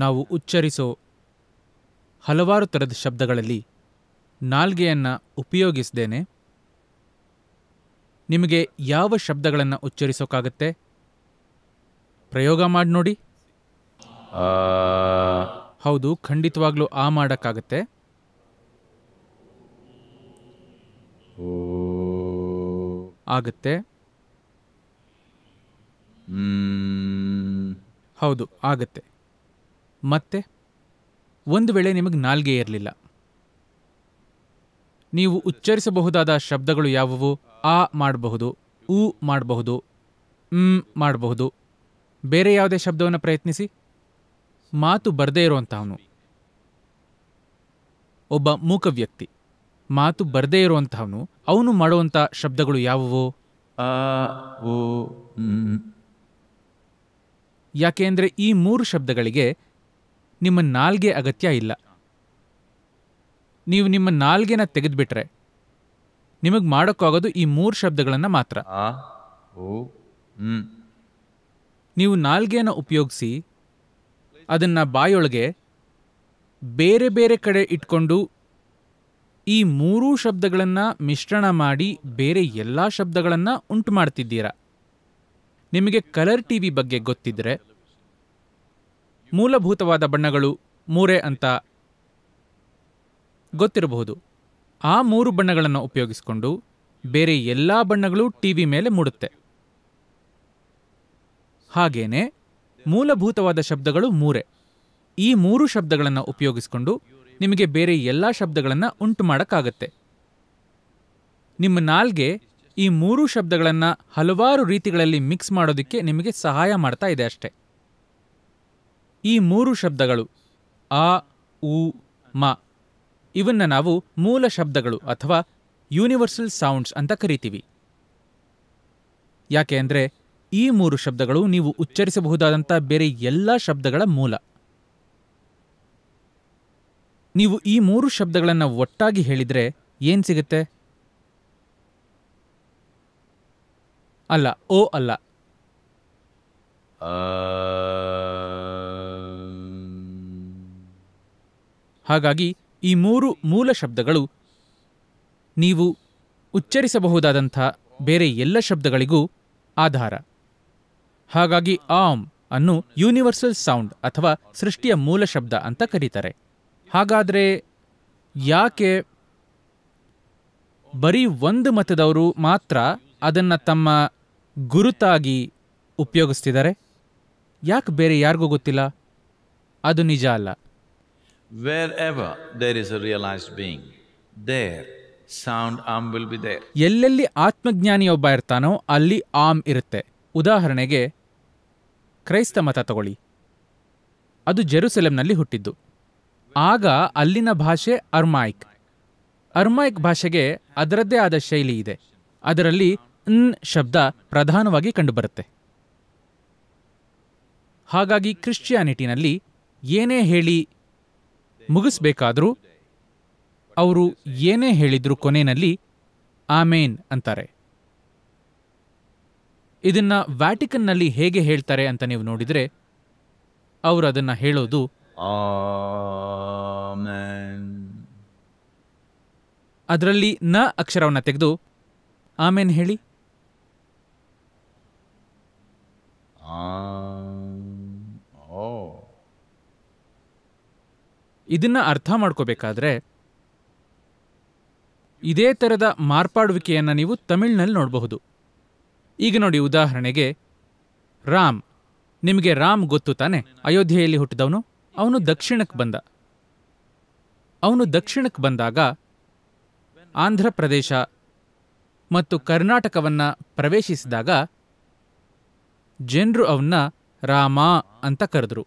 ನಾವು ಉಚ್ಚರಿಸೋ ಹಲವಾರು ಥರದ ಶಬ್ದಗಳಲ್ಲಿ ನಾಲ್ಗೆಯನ್ನು ಉಪಯೋಗಿಸ್ದೇನೆ ನಿಮಗೆ ಯಾವ ಶಬ್ದಗಳನ್ನು ಉಚ್ಚರಿಸೋಕ್ಕಾಗತ್ತೆ ಪ್ರಯೋಗ ಮಾಡಿ ನೋಡಿ ಹೌದು ಖಂಡಿತವಾಗ್ಲೂ ಆ ಮಾಡೋಕ್ಕಾಗತ್ತೆ ಆಗತ್ತೆ ಹೌದು ಆಗತ್ತೆ ಮತ್ತೆ ಒಂದು ವೇಳೆ ನಿಮಗೆ ನಾಲ್ಗೆ ಇರಲಿಲ್ಲ ನೀವು ಉಚ್ಚರಿಸಬಹುದಾದ ಶಬ್ದಗಳು ಯಾವುವು ಆ ಮಾಡಬಹುದು ಊ ಮಾಡಬಹುದು ಮ್ ಮಾಡಬಹುದು ಬೇರೆ ಯಾವುದೇ ಶಬ್ದವನ್ನು ಪ್ರಯತ್ನಿಸಿ ಮಾತು ಬರದೇ ಇರುವಂತಹವನು ಒಬ್ಬ ಮೂಕ ವ್ಯಕ್ತಿ ಮಾತು ಬರದೇ ಇರುವಂತಹವನು ಅವನು ಮಾಡುವಂಥ ಶಬ್ದಗಳು ಯಾವುವು ಯಾಕೆ ಅಂದರೆ ಈ ಮೂರು ಶಬ್ದಗಳಿಗೆ ನಿಮ್ಮ ನಾಲ್ಗೆ ಅಗತ್ಯ ಇಲ್ಲ ನೀವು ನಿಮ್ಮ ನಾಲ್ಗೆನ ತೆಗೆದುಬಿಟ್ರೆ ನಿಮಗೆ ಮಾಡೋಕ್ಕಾಗೋದು ಈ ಮೂರು ಶಬ್ದಗಳನ್ನು ಮಾತ್ರ ನೀವು ನಾಲ್ಗೆಯನ್ನು ಉಪಯೋಗಿಸಿ ಅದನ್ನು ಬಾಯೊಳಗೆ ಬೇರೆ ಬೇರೆ ಕಡೆ ಇಟ್ಕೊಂಡು ಈ ಮೂರೂ ಶಬ್ದಗಳನ್ನು ಮಿಶ್ರಣ ಮಾಡಿ ಬೇರೆ ಎಲ್ಲ ಶಬ್ದಗಳನ್ನು ಉಂಟು ಮಾಡ್ತಿದ್ದೀರಾ ನಿಮಗೆ ಕಲರ್ ಟಿ ವಿ ಬಗ್ಗೆ ಗೊತ್ತಿದ್ರೆ ಮೂಲಭೂತವಾದ ಬಣ್ಣಗಳು ಮೂರೇ ಅಂತ ಗೊತ್ತಿರಬಹುದು ಆ ಮೂರು ಬಣ್ಣಗಳನ್ನು ಉಪಯೋಗಿಸಿಕೊಂಡು ಬೇರೆ ಎಲ್ಲ ಬಣ್ಣಗಳು ಟಿ ವಿ ಮೇಲೆ ಮೂಡುತ್ತೆ ಹಾಗೇನೆ ಮೂಲಭೂತವಾದ ಶಬ್ದಗಳು ಮೂರೇ ಈ ಮೂರು ಶಬ್ದಗಳನ್ನು ಉಪಯೋಗಿಸಿಕೊಂಡು ನಿಮಗೆ ಬೇರೆ ಎಲ್ಲ ಶಬ್ದಗಳನ್ನು ಉಂಟು ಮಾಡೋಕ್ಕಾಗತ್ತೆ ನಿಮ್ಮ ನಾಲ್ಗೆ ಈ ಮೂರು ಶಬ್ದಗಳನ್ನು ಹಲವಾರು ರೀತಿಗಳಲ್ಲಿ ಮಿಕ್ಸ್ ಮಾಡೋದಕ್ಕೆ ನಿಮಗೆ ಸಹಾಯ ಮಾಡ್ತಾ ಇದೆ ಅಷ್ಟೆ ಈ ಮೂರು ಶಬ್ದಗಳು ಆ ಉ ಮ ಇವನ್ನು ನಾವು ಮೂಲ ಶಬ್ದಗಳು ಅಥವಾ ಯೂನಿವರ್ಸಲ್ ಸೌಂಡ್ಸ್ ಅಂತ ಕರಿತೀವಿ ಯಾಕೆ ಅಂದರೆ ಈ ಮೂರು ಶಬ್ದಗಳು ನೀವು ಉಚ್ಚರಿಸಬಹುದಾದಂಥ ಬೇರೆ ಎಲ್ಲ ಶಬ್ದಗಳ ಮೂಲ ನೀವು ಈ ಮೂರು ಶಬ್ದಗಳನ್ನು ಒಟ್ಟಾಗಿ ಹೇಳಿದರೆ ಏನು ಸಿಗುತ್ತೆ ಅಲ್ಲ ಓ ಅಲ್ಲ ಹಾಗಾಗಿ ಈ ಮೂರು ಮೂಲ ಶಬ್ದಗಳು ನೀವು ಉಚ್ಚರಿಸಬಹುದಾದಂಥ ಬೇರೆ ಎಲ್ಲ ಶಬ್ದಗಳಿಗೂ ಆಧಾರ ಹಾಗಾಗಿ ಆಮ್ ಅನ್ನು ಯೂನಿವರ್ಸಲ್ ಸೌಂಡ್ ಅಥವಾ ಸೃಷ್ಟಿಯ ಮೂಲ ಶಬ್ದ ಅಂತ ಕರೀತಾರೆ ಹಾಗಾದರೆ ಯಾಕೆ ಬರೀ ಒಂದು ಮತದವರು ಮಾತ್ರ ಅದನ್ನು ತಮ್ಮ ಗುರುತಾಗಿ ಉಪಯೋಗಿಸ್ತಿದ್ದಾರೆ ಯಾಕೆ ಬೇರೆ ಯಾರಿಗೂ ಗೊತ್ತಿಲ್ಲ ಅದು ನಿಜ ಅಲ್ಲ wherever there is a there sound Om will be there ಎಲ್ಲೆಲ್ಲಿ ಆತ್ಮಜ್ಞಾನಿಯೊಬ್ಬ ಇರ್ತಾನೋ ಅಲ್ಲಿ ಆಮ್ ಇರುತ್ತೆ ಉದಾಹರಣೆಗೆ ಕ್ರೈಸ್ತ ಮತ ತಗೊಳ್ಳಿ ಅದು ಜೆರುಸೆಲೆಂನಲ್ಲಿ ಹುಟ್ಟಿದ್ದು ಆಗ ಅಲ್ಲಿನ ಭಾಷೆ ಅರ್ಮಾಯಿಕ್ ಅರ್ಮಾಯಿಕ್ ಭಾಷೆಗೆ ಅದರದ್ದೇ ಆದ ಶೈಲಿ ಇದೆ ಅದರಲ್ಲಿ ನ್ ಶಬ್ದ ಪ್ರಧಾನವಾಗಿ ಕಂಡುಬರುತ್ತೆ ಹಾಗಾಗಿ ಕ್ರಿಶ್ಚಿಯಾನಿಟಿನಲ್ಲಿ ಏನೇ ಹೇಳಿ ಮುಗಿಸ್ಬೇಕಾದ್ರೂ ಅವರು ಏನೇ ಹೇಳಿದ್ರು ಕೊನೆಯಲ್ಲಿ ಆಮೇನ್ ಅಂತಾರೆ ಇದನ್ನ ವ್ಯಾಟಿಕನ್ನಲ್ಲಿ ಹೇಗೆ ಹೇಳ್ತಾರೆ ಅಂತ ನೀವು ನೋಡಿದರೆ ಅವರು ಅದನ್ನ ಹೇಳೋದು ಅದರಲ್ಲಿ ನ ಅಕ್ಷರವನ್ನ ತೆಗೆದು ಆಮೇನ್ ಹೇಳಿ ಇದನ್ನು ಅರ್ಥ ಮಾಡ್ಕೋಬೇಕಾದ್ರೆ ಇದೇ ಥರದ ಮಾರ್ಪಾಡುವಿಕೆಯನ್ನು ನೀವು ತಮಿಳ್ನಲ್ಲಿ ನೋಡಬಹುದು ಈಗ ನೋಡಿ ಉದಾಹರಣೆಗೆ ರಾಮ್ ನಿಮಗೆ ರಾಮ್ ಗೊತ್ತು ತಾನೆ ಅಯೋಧ್ಯೆಯಲ್ಲಿ ಹುಟ್ಟಿದವನು ಅವನು ದಕ್ಷಿಣಕ್ಕೆ ಬಂದ ಅವನು ದಕ್ಷಿಣಕ್ಕೆ ಬಂದಾಗ ಆಂಧ್ರ ಪ್ರದೇಶ ಮತ್ತು ಕರ್ನಾಟಕವನ್ನು ಪ್ರವೇಶಿಸಿದಾಗ ಜನರು ಅವನ್ನ ರಾಮ ಅಂತ ಕರೆದರು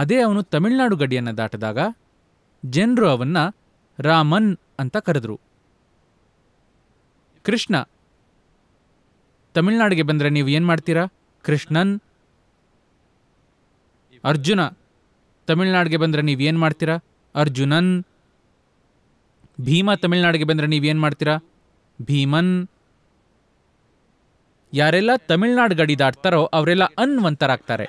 ಅದೇ ಅವನು ತಮಿಳುನಾಡು ಗಡಿಯನ್ನು ದಾಟಿದಾಗ ಜನರು ಅವನ್ನ ರಾಮನ್ ಅಂತ ಕರೆದರು ಕೃಷ್ಣ ತಮಿಳ್ನಾಡಿಗೆ ಬಂದರೆ ನೀವು ಏನು ಮಾಡ್ತೀರಾ ಕೃಷ್ಣನ್ ಅರ್ಜುನ ತಮಿಳ್ನಾಡಿಗೆ ಬಂದರೆ ಏನು ಮಾಡ್ತೀರಾ ಅರ್ಜುನನ್ ಭೀಮ ತಮಿಳ್ನಾಡಿಗೆ ಬಂದರೆ ಏನು ಮಾಡ್ತೀರಾ ಭೀಮನ್ ಯಾರೆಲ್ಲ ತಮಿಳ್ನಾಡು ಗಡಿ ದಾಟ್ತಾರೋ ಅವರೆಲ್ಲ ಅನ್ವಂತರಾಗ್ತಾರೆ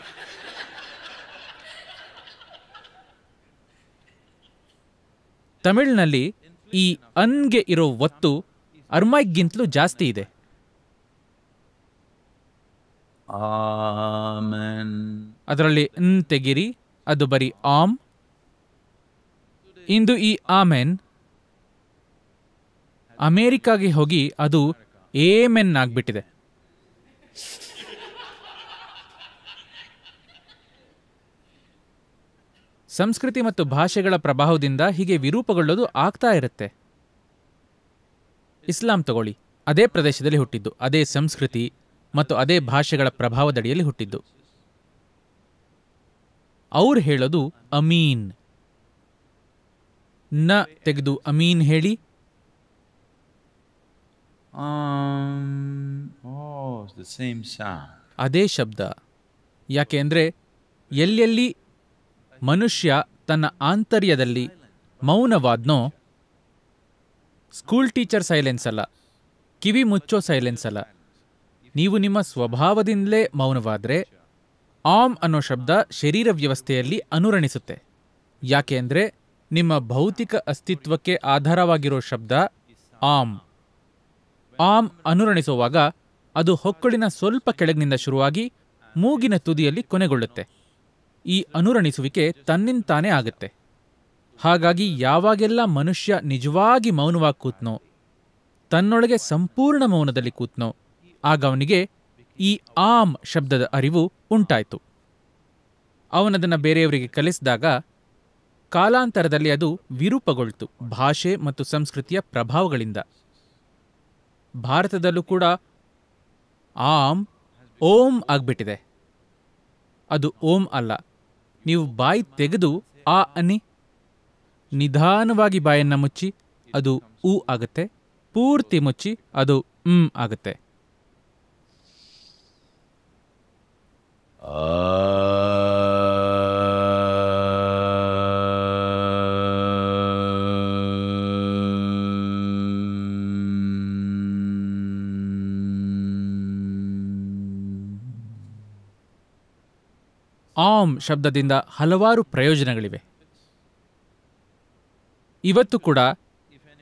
ತಮಿಳ್ನಲ್ಲಿ ಈ ಅನ್ಗೆ ಇರೋ ಒತ್ತು ಅರ್ಮಾಯ್ಗಿಂತಲೂ ಜಾಸ್ತಿ ಇದೆ ಅದರಲ್ಲಿ ಅನ್ ತೆಗಿರಿ ಅದು ಬರೀ ಆಮ್ ಇಂದು ಈ ಆಮೆನ್ ಅಮೇರಿಕಾಗೆ ಹೋಗಿ ಅದು ಏಮೆನ್ ಆಗ್ಬಿಟ್ಟಿದೆ ಸಂಸ್ಕೃತಿ ಮತ್ತು ಭಾಷೆಗಳ ಪ್ರಭಾವದಿಂದ ಹೀಗೆ ವಿರೂಪಗೊಳ್ಳೋದು ಆಗ್ತಾ ಇರುತ್ತೆ ಇಸ್ಲಾಂ ತಗೊಳ್ಳಿ ಅದೇ ಪ್ರದೇಶದಲ್ಲಿ ಹುಟ್ಟಿದ್ದು ಅದೇ ಸಂಸ್ಕೃತಿ ಮತ್ತು ಅದೇ ಭಾಷೆಗಳ ಪ್ರಭಾವದಡಿಯಲ್ಲಿ ಹುಟ್ಟಿದ್ದು ಅವ್ರು ಹೇಳೋದು ಅಮೀನ್ ನ ತೆಗೆದು ಅಮೀನ್ ಹೇಳಿ ಅದೇ ಶಬ್ದ ಯಾಕೆ ಅಂದರೆ ಎಲ್ಲೆಲ್ಲಿ ಮನುಷ್ಯ ತನ್ನ ಆಂತರ್ಯದಲ್ಲಿ ಮೌನವಾದ್ನೋ ಸ್ಕೂಲ್ ಟೀಚರ್ ಸೈಲೆನ್ಸ್ ಅಲ್ಲ ಕಿವಿ ಮುಚ್ಚೋ ಸೈಲೆನ್ಸ್ ಅಲ್ಲ ನೀವು ನಿಮ್ಮ ಸ್ವಭಾವದಿಂದಲೇ ಮೌನವಾದರೆ ಆಮ್ ಅನ್ನೋ ಶಬ್ದ ಶರೀರ ವ್ಯವಸ್ಥೆಯಲ್ಲಿ ಅನುರಣಿಸುತ್ತೆ ಯಾಕೆ ಅಂದರೆ ನಿಮ್ಮ ಭೌತಿಕ ಅಸ್ತಿತ್ವಕ್ಕೆ ಆಧಾರವಾಗಿರೋ ಶಬ್ದ ಆಮ್ ಆಮ್ ಅನುರಣಿಸುವಾಗ ಅದು ಹೊಕ್ಕಳಿನ ಸ್ವಲ್ಪ ಕೆಳಗಿನಿಂದ ಶುರುವಾಗಿ ಮೂಗಿನ ತುದಿಯಲ್ಲಿ ಕೊನೆಗೊಳ್ಳುತ್ತೆ ಈ ಅನುರಣಿಸುವಿಕೆ ತನ್ನಿಂತಾನೇ ಆಗುತ್ತೆ ಹಾಗಾಗಿ ಯಾವಾಗೆಲ್ಲ ಮನುಷ್ಯ ನಿಜವಾಗಿ ಮೌನವಾಗಿ ಕೂತ್ನೋ ತನ್ನೊಳಗೆ ಸಂಪೂರ್ಣ ಮೌನದಲ್ಲಿ ಕೂತ್ನೋ ಆಗ ಅವನಿಗೆ ಈ ಆಮ್ ಶಬ್ದದ ಅರಿವು ಉಂಟಾಯಿತು ಅವನದನ್ನು ಬೇರೆಯವರಿಗೆ ಕಲಿಸಿದಾಗ ಕಾಲಾಂತರದಲ್ಲಿ ಅದು ವಿರೂಪಗೊಳ್ತು ಭಾಷೆ ಮತ್ತು ಸಂಸ್ಕೃತಿಯ ಪ್ರಭಾವಗಳಿಂದ ಭಾರತದಲ್ಲೂ ಕೂಡ ಆಮ್ ಓಂ ಆಗ್ಬಿಟ್ಟಿದೆ ಅದು ಓಂ ಅಲ್ಲ ನೀವು ಬಾಯಿ ತೆಗೆದು ಆ ಅನ್ನಿ ನಿಧಾನವಾಗಿ ಬಾಯನ್ನ ಮುಚ್ಚಿ ಅದು ಊ ಆಗುತ್ತೆ ಪೂರ್ತಿ ಮುಚ್ಚಿ ಅದು ಹ್ಮ್ ಆಗುತ್ತೆ ಆ ಆಮ್ ಶಬ್ದದಿಂದ ಹಲವಾರು ಪ್ರಯೋಜನಗಳಿವೆ ಇವತ್ತು ಕೂಡ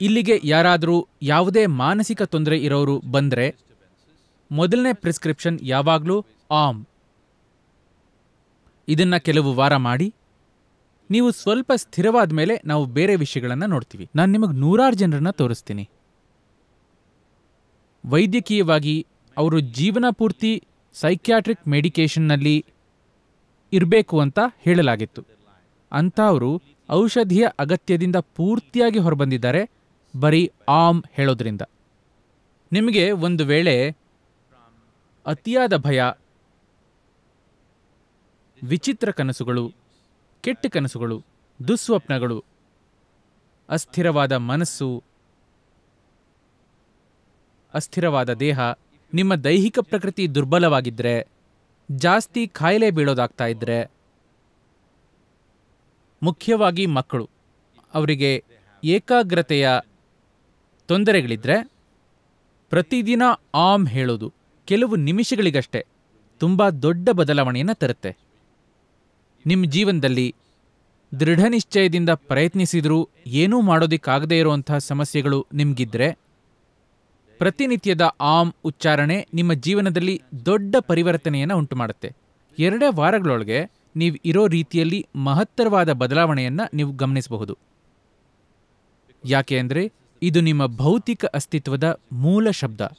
ಇಲ್ಲಿಗೆ ಯಾರಾದರೂ ಯಾವುದೇ ಮಾನಸಿಕ ತೊಂದರೆ ಇರೋರು ಬಂದರೆ ಮೊದಲನೇ ಪ್ರಿಸ್ಕ್ರಿಪ್ಷನ್ ಯಾವಾಗಲೂ ಆಮ್ ಇದನ್ನು ಕೆಲವು ವಾರ ಮಾಡಿ ನೀವು ಸ್ವಲ್ಪ ಸ್ಥಿರವಾದ ಮೇಲೆ ನಾವು ಬೇರೆ ವಿಷಯಗಳನ್ನು ನೋಡ್ತೀವಿ ನಾನು ನಿಮಗೆ ನೂರಾರು ಜನರನ್ನ ತೋರಿಸ್ತೀನಿ ವೈದ್ಯಕೀಯವಾಗಿ ಅವರು ಜೀವನ ಪೂರ್ತಿ ಸೈಕ್ಯಾಟ್ರಿಕ್ ಮೆಡಿಕೇಷನ್ನಲ್ಲಿ ಇರಬೇಕು ಅಂತ ಹೇಳಲಾಗಿತ್ತು ಅಂಥವರು ಔಷಧಿಯ ಅಗತ್ಯದಿಂದ ಪೂರ್ತಿಯಾಗಿ ಹೊರಬಂದಿದ್ದಾರೆ ಬರೀ ಆಮ್ ಹೇಳೋದ್ರಿಂದ ನಿಮಗೆ ಒಂದು ವೇಳೆ ಅತಿಯಾದ ಭಯ ವಿಚಿತ್ರ ಕನಸುಗಳು ಕೆಟ್ಟ ಕನಸುಗಳು ದುಸ್ವಪ್ನಗಳು ಅಸ್ಥಿರವಾದ ಮನಸ್ಸು ಅಸ್ಥಿರವಾದ ದೇಹ ನಿಮ್ಮ ದೈಹಿಕ ಪ್ರಕೃತಿ ದುರ್ಬಲವಾಗಿದ್ದರೆ ಜಾಸ್ತಿ ಖಾಯಿಲೆ ಬೀಳೋದಾಗ್ತಾ ಇದ್ರೆ ಮುಖ್ಯವಾಗಿ ಮಕ್ಕಳು ಅವರಿಗೆ ಏಕಾಗ್ರತೆಯ ತೊಂದರೆಗಳಿದ್ರೆ ಪ್ರತಿದಿನ ಆಮ್ ಹೇಳೋದು ಕೆಲವು ನಿಮಿಷಗಳಿಗಷ್ಟೇ ತುಂಬ ದೊಡ್ಡ ಬದಲಾವಣೆಯನ್ನು ತರುತ್ತೆ ನಿಮ್ಮ ಜೀವನದಲ್ಲಿ ದೃಢ ನಿಶ್ಚಯದಿಂದ ಪ್ರಯತ್ನಿಸಿದರೂ ಏನೂ ಮಾಡೋದಕ್ಕಾಗದೇ ಇರುವಂತಹ ಸಮಸ್ಯೆಗಳು ನಿಮಗಿದ್ರೆ ಪ್ರತಿನಿತ್ಯದ ಆಮ್ ಉಚ್ಚಾರಣೆ ನಿಮ್ಮ ಜೀವನದಲ್ಲಿ ದೊಡ್ಡ ಪರಿವರ್ತನೆಯನ್ನು ಉಂಟು ಮಾಡುತ್ತೆ ಎರಡೇ ವಾರಗಳೊಳಗೆ ನೀವು ಇರೋ ರೀತಿಯಲ್ಲಿ ಮಹತ್ತರವಾದ ಬದಲಾವಣೆಯನ್ನು ನೀವು ಗಮನಿಸಬಹುದು ಯಾಕೆ ಅಂದರೆ ಇದು ನಿಮ್ಮ ಭೌತಿಕ ಅಸ್ತಿತ್ವದ ಮೂಲ ಶಬ್ದ